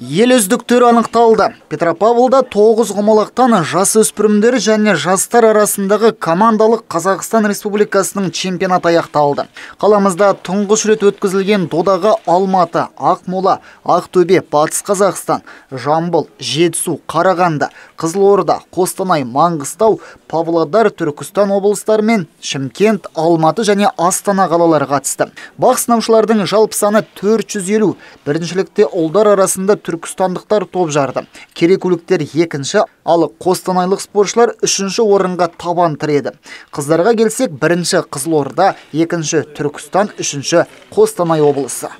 Ел үздіктері анықталды. Петропавлда 9 құмалақтан жас өспірімдер және жастар арасындағы командалық Қазақстан Республикасының чемпионат аяқталды. Қаламызда тұңғыш рет өткізілген додаға Алматы, Ақмола, Ақтөбе, Батыс Қазақстан, Жамбыл, жетісу Қарағанды, Қызылорда, Қостанай, Маңғыстау, Павлодар, Түркістан облыстары мен Шымкент, Алматы және Астана қалалары қатысты. Бақ сынаушылардың жалпы саны 450. Біріншілікте ұлдар арасында түркістандықтар топ жарды керекуліктер екінші ал қостанайлық спортшылар үшінші орынға табан тіреді қыздарға келсек бірінші қызылорда екінші түркістан үшінші қостанай облысы